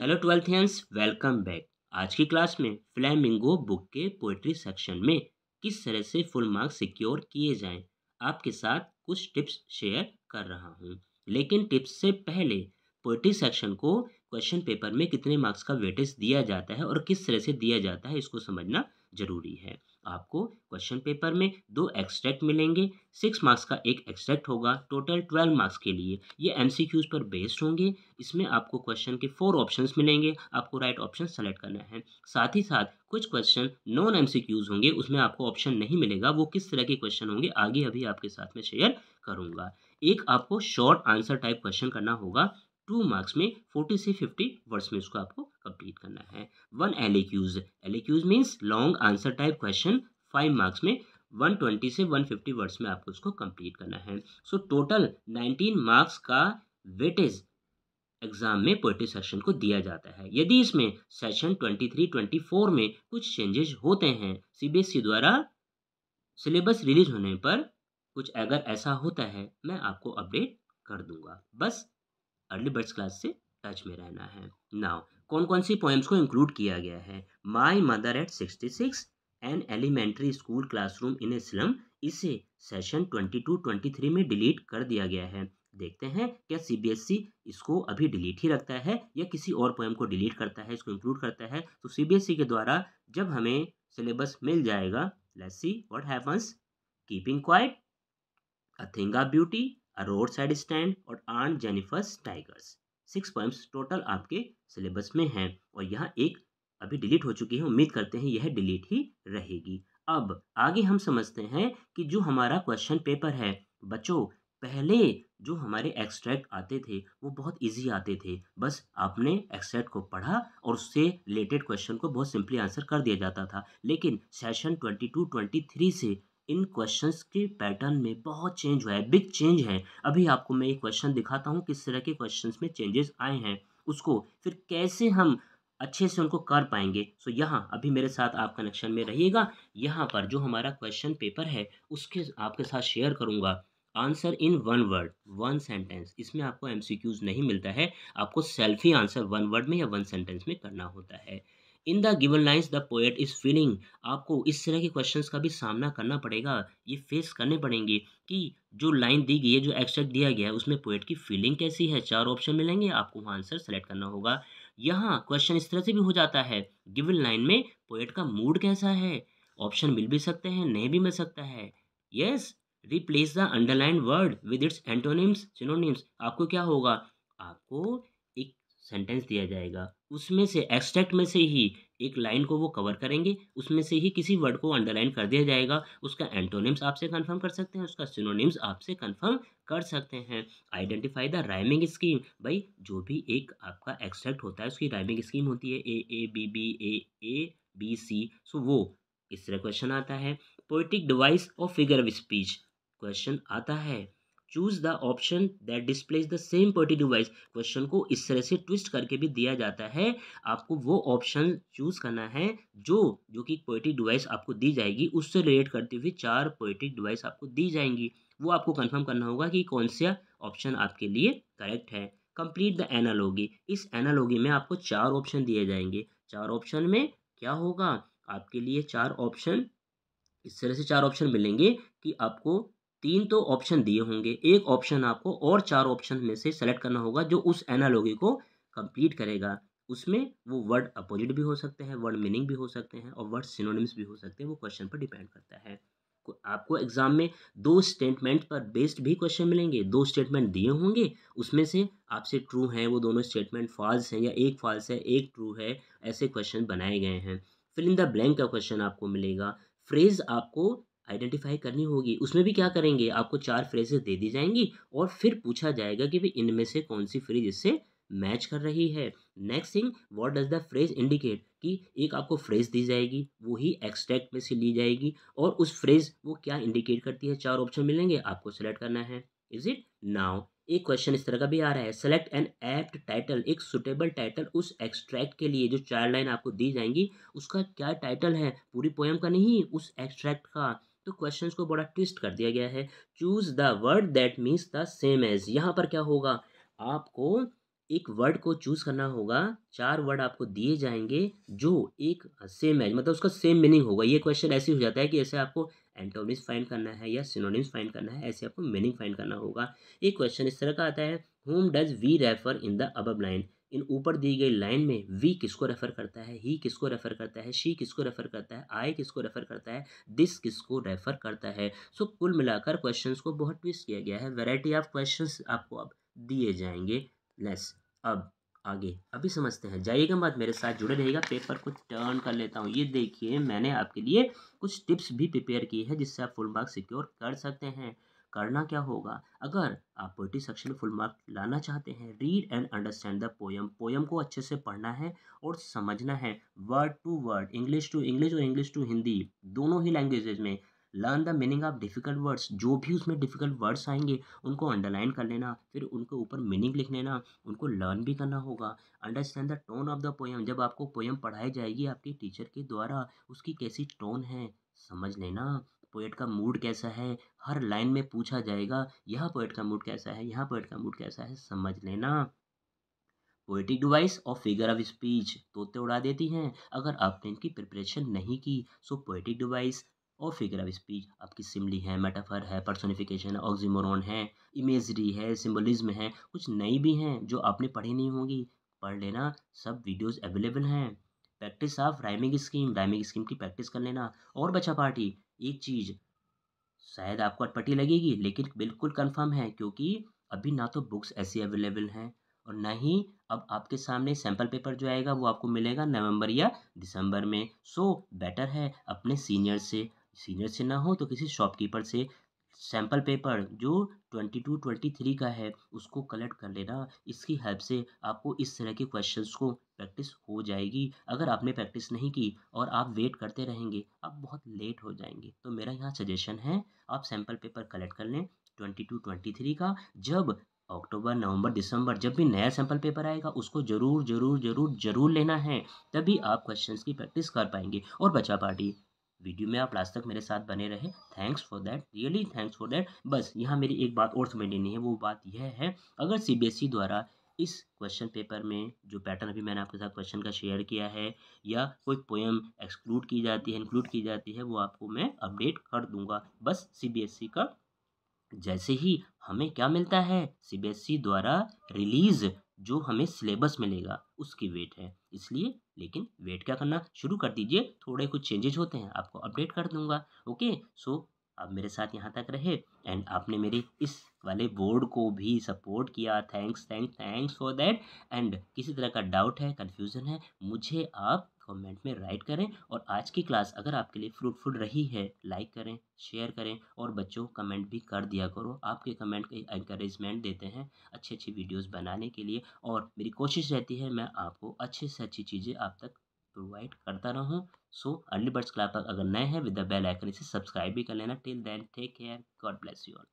hello ट्वेल्थियंस welcome back आज की class में फ्लैमिंगो बुक के पोएट्री सेक्शन में किस तरह से फुल मार्क्स सिक्योर किए जाएं आपके साथ कुछ टिप्स शेयर कर रहा हूं लेकिन टिप्स से पहले पोएट्री सेक्शन को क्वेश्चन पेपर में कितने मार्क्स का वेटेज दिया जाता है और किस तरह से दिया जाता है इसको समझना जरूरी है आपको क्वेश्चन पेपर में दो एक्सट्रैक्ट मिलेंगे सिक्स मार्क्स का एक एक्सट्रैक्ट होगा टोटल ट्वेल्व मार्क्स के लिए ये एम पर बेस्ड होंगे इसमें आपको क्वेश्चन के फोर ऑप्शन मिलेंगे आपको राइट ऑप्शन सेलेक्ट करना है साथ ही साथ कुछ क्वेश्चन नॉन एम होंगे उसमें आपको ऑप्शन नहीं मिलेगा वो किस तरह के क्वेश्चन होंगे आगे अभी आपके साथ में शेयर करूँगा एक आपको शॉर्ट आंसर टाइप क्वेश्चन करना होगा टू मार्क्स में फोर्टी से फिफ्टी वर्ड्स में उसको आपको कंप्लीट करना है one L AQs L AQs means long answer type question five marks में 120 से 150 वर्ड्स में आपको उसको कंप्लीट करना है सो टोटल 19 मार्क्स का वेटेज एग्जाम में पोइट्री सेक्शन को दिया जाता है यदि इसमें सेशन 23 24 में कुछ चेंजेस होते हैं सीबीएसई e द्वारा सिलेबस रिलीज होने पर कुछ अगर ऐसा होता है मैं आपको अपडेट कर दूंगा बस अर्ली बर्ड्स क्लास से टच में रहना है नाउ कौन कौन सी पोएम्स को इंक्लूड किया गया है my mother at sixty six an elementary school classroom in a slum इसे session twenty two twenty three में डिलीट कर दिया गया है देखते हैं क्या सी बी एस ई इसको अभी डिलीट ही रखता है या किसी और पोएम को डिलीट करता है इसको इंक्लूड करता है तो सी बी एस ई के द्वारा जब हमें सिलेबस मिल जाएगा let's see what happens keeping quiet a thing of beauty a road side stand और आर्न Jennifer's Tigers six poems total आपके सिलेबस में है और यह एक अभी डिलीट हो चुकी है उम्मीद करते हैं यह डिलीट ही रहेगी अब आगे हम समझते हैं कि जो हमारा क्वेश्चन पेपर है बच्चों पहले जो हमारे एक्सट्रैक्ट आते थे वो बहुत इजी आते थे बस आपने एक्सट्रैक्ट को पढ़ा और उससे रिलेटेड क्वेश्चन को बहुत सिंपली आंसर कर दिया जाता था लेकिन session twenty two twenty three से इन क्वेश्चंस के पैटर्न में बहुत चेंज हुआ है बिग चेंज है अभी आपको मैं ये क्वेश्चन दिखाता हूँ किस तरह के क्वेश्चन में चेंजेस आए हैं उसको फिर कैसे हम अच्छे से उनको कर पाएंगे सो so, यहाँ अभी मेरे साथ आप कनेक्शन में रहिएगा यहाँ पर जो हमारा क्वेश्चन पेपर है उसके आपके साथ शेयर करूँगा answer in one word one sentence इसमें आपको एमसीक्यूज नहीं मिलता है आपको सेल्फी आंसर वन वर्ड में या वन सेंटेंस में करना होता है in the given lines the poet is feeling आपको इस तरह के क्वेश्चंस का भी सामना करना पड़ेगा ये फेस करने पड़ेंगे कि जो लाइन दी गई है जो एक्सट्रैक्ट दिया गया है उसमें पोएट की फीलिंग कैसी है चार ऑप्शन मिलेंगे आपको वहाँ आंसर सेलेक्ट करना होगा यहाँ क्वेश्चन इस तरह से भी हो जाता है गिवन लाइन में पोएट का मूड कैसा है ऑप्शन मिल भी सकते हैं नहीं भी मिल सकता है yes replace the underline word with its antonyms synonyms आपको क्या होगा आपको सेंटेंस दिया जाएगा उसमें से एक्सट्रैक्ट में से ही एक लाइन को वो कवर करेंगे उसमें से ही किसी वर्ड को अंडरलाइन कर दिया जाएगा उसका एंटोनिम्स आपसे कंफर्म कर सकते हैं उसका सिनोनिम्स आपसे कंफर्म कर सकते हैं आइडेंटिफाई द राइमिंग स्कीम भाई जो भी एक आपका एक्सट्रैक्ट होता है उसकी राइमिंग स्कीम होती है A A B B A A B C so वो इस तरह क्वेश्चन आता है पोइटिक डिवाइस और फिगर ऑफ स्पीच क्वेश्चन आता है choose the option that displays the same पर्टी डिवाइस क्वेश्चन को इस तरह से ट्विस्ट करके भी दिया जाता है आपको वो ऑप्शन चूज करना है जो जो कि पोइटिक डिवाइस आपको दी जाएगी उससे रिलेट करते हुए चार पोइटिक डिवाइस आपको दी जाएंगी वो आपको कंफर्म करना होगा कि कौन सा ऑप्शन आपके लिए करेक्ट है कंप्लीट द एनालॉगी इस एनालॉगी में आपको चार ऑप्शन दिए जाएंगे चार ऑप्शन में क्या होगा आपके लिए चार ऑप्शन इस तरह से चार ऑप्शन मिलेंगे कि आपको तीन तो ऑप्शन दिए होंगे एक ऑप्शन आपको और चार ऑप्शन में से सेलेक्ट करना होगा जो उस एनालॉगी को कंप्लीट करेगा उसमें वो वर्ड अपोजिट भी हो सकते हैं वर्ड मीनिंग भी हो सकते हैं और वर्ड सिनोनिम्स भी हो सकते हैं वो क्वेश्चन पर डिपेंड करता है आपको एग्जाम में दो स्टेटमेंट पर बेस्ड भी क्वेश्चन मिलेंगे दो स्टेटमेंट दिए होंगे उसमें से आपसे ट्रू हैं वो दोनों स्टेटमेंट फॉल्स हैं या एक फॉल्स है एक ट्रू है ऐसे क्वेश्चन बनाए गए हैं फिल इन द ब्लैंक का क्वेश्चन आपको मिलेगा फ्रेज आपको आइडेंटिफाई करनी होगी उसमें भी क्या करेंगे आपको चार फ्रेजेस दे दी जाएंगी और फिर पूछा जाएगा कि भाई इनमें से कौन सी फ्रेज इससे मैच कर रही है next thing what does the phrase indicate कि एक आपको फ्रेज दी जाएगी वो ही एक्सट्रैक्ट में से ली जाएगी और उस फ्रेज वो क्या इंडिकेट करती है चार ऑप्शन मिलेंगे आपको सेलेक्ट करना है इज इट नाउ एक क्वेश्चन इस तरह का भी आ रहा है सेलेक्ट एन एप्ट टाइटल एक सुटेबल टाइटल उस एक्सट्रैक्ट के लिए जो चार लाइन आपको दी जाएंगी उसका क्या टाइटल है पूरी पोएम का नहीं उस एक्सट्रैक्ट का तो क्वेश्चन को बड़ा ट्विस्ट कर दिया गया है choose the word that means the same as यहाँ पर क्या होगा आपको एक वर्ड को चूज करना होगा चार वर्ड आपको दिए जाएंगे जो एक सेम एज मतलब उसका सेम मीनिंग होगा ये क्वेश्चन ऐसे हो जाता है कि जैसे आपको एंटोनिम्स फाइंड करना है या सिनोनिम्स फाइंड करना है ऐसे आपको मीनिंग फाइंड करना होगा एक क्वेश्चन इस तरह का आता है whom does we refer in the above line इन ऊपर दी गई लाइन में वी किसको रेफर करता है ही किसको रेफर करता है शी किसको रेफर करता है आई किसको रेफर करता है दिस किसको रेफर करता है सो so, कुल मिलाकर क्वेश्चंस को बहुत ट्विस्ट किया गया है वैरायटी ऑफ क्वेश्चंस आपको अब दिए जाएंगे लेस अब आगे अभी समझते हैं जाइएगा बाद मेरे साथ जुड़े रहेगा पेपर को टर्न कर लेता हूँ ये देखिए मैंने आपके लिए कुछ टिप्स भी प्रिपेयर की है जिससे आप फुल मार्क्स सिक्योर कर सकते हैं करना क्या होगा अगर आप पोइट्री सेक्शन में फुल मार्क लाना चाहते हैं read and understand the poem poem को अच्छे से पढ़ना है और समझना है word to word English to English और इंग्लिश टू हिंदी दोनों ही लैंग्वेजेज में learn the meaning of difficult words जो भी उसमें डिफ़िकल्ट वर्ड्स आएंगे उनको अंडरलाइन कर लेना फिर उनके ऊपर मीनिंग लिख लेना उनको लर्न भी करना होगा understand the tone of the poem जब आपको पोयम पढ़ाई जाएगी आपके टीचर के द्वारा उसकी कैसी टोन है समझ लेना पोएट का मूड कैसा है हर लाइन में पूछा जाएगा यह पोएट का मूड कैसा है यहाँ पोएट का मूड कैसा है समझ लेना पोएटिक डिवाइस और फिगर ऑफ स्पीच तोते उड़ा देती हैं अगर आपने इनकी प्रिपरेशन नहीं की सो पोएटिक डिवाइस और फिगर ऑफ स्पीच आपकी सिमली है मेटाफर है पर्सोनिफिकेशन है ऑक्जीमोरॉन है इमेजरी है सिम्बोलिज्म है कुछ नई भी हैं जो आपने पढ़ी नहीं होंगी पढ़ लेना सब वीडियोस अवेलेबल हैं practice of rhyming scheme rhyming scheme की प्रैक्टिस कर लेना और बचा पार्टी एक चीज़ शायद आपको अटपटी लगेगी लेकिन बिल्कुल कंफर्म है क्योंकि अभी ना तो बुक्स ऐसी अवेलेबल हैं और ना ही अब आपके सामने सैम्पल पेपर जो आएगा वो आपको मिलेगा नवंबर या दिसंबर में सो बेटर है अपने सीनियर से सीनियर से ना हो तो किसी शॉपकीपर से सैम्पल पेपर जो ट्वेंटी टू ट्वेंटी थ्री का है उसको कलेक्ट कर लेना इसकी हेल्प से आपको इस तरह के क्वेश्चंस को प्रैक्टिस हो जाएगी अगर आपने प्रैक्टिस नहीं की और आप वेट करते रहेंगे आप बहुत लेट हो जाएंगे तो मेरा यहाँ सजेशन है आप सैम्पल पेपर कलेक्ट कर लें ट्वेंटी टू ट्वेंटी थ्री का जब अक्टूबर नवंबर दिसंबर जब भी नया सैंपल पेपर आएगा उसको जरूर जरूर जरूर जरूर लेना है तभी आप क्वेश्चंस की प्रैक्टिस कर पाएंगे और बचा पार्टी वीडियो में आप लास्ट तक मेरे साथ बने रहे thanks for that really thanks for that बस यहाँ मेरी एक बात और समझ लेनी है वो बात यह है अगर ई e द्वारा इस क्वेश्चन पेपर में जो पैटर्न अभी मैंने आपके साथ क्वेश्चन का शेयर किया है या कोई पोएम एक्सक्लूड की जाती है इंक्लूड की जाती है वो आपको मैं अपडेट कर दूंगा बस सीबीएसई e का जैसे ही हमें क्या मिलता है सीबीएसई e द्वारा रिलीज़ जो हमें सिलेबस मिलेगा उसकी वेट है इसलिए लेकिन वेट क्या करना शुरू कर दीजिए थोड़े कुछ चेंजेज होते हैं आपको अपडेट कर दूंगा ओके सो आप मेरे साथ यहाँ तक रहे एंड आपने मेरे इस वाले बोर्ड को भी सपोर्ट किया thanks thanks thanks for that and किसी तरह का डाउट है कन्फ्यूज़न है मुझे आप कमेंट में राइट करें और आज की क्लास अगर आपके लिए फ्रूटफुल रही है लाइक करें शेयर करें और बच्चों कमेंट भी कर दिया करो आपके कमेंट का इंकरेजमेंट देते हैं अच्छी अच्छी वीडियोस बनाने के लिए और मेरी कोशिश रहती है मैं आपको अच्छे से अच्छी चीज़ें आप तक प्रोवाइड करता रहूँ सो अर्ली बर्ड्स क्लास तक अगर नए हैं विद द बेल आइकन इसे सब्सक्राइब भी कर लेना till then take care God bless you all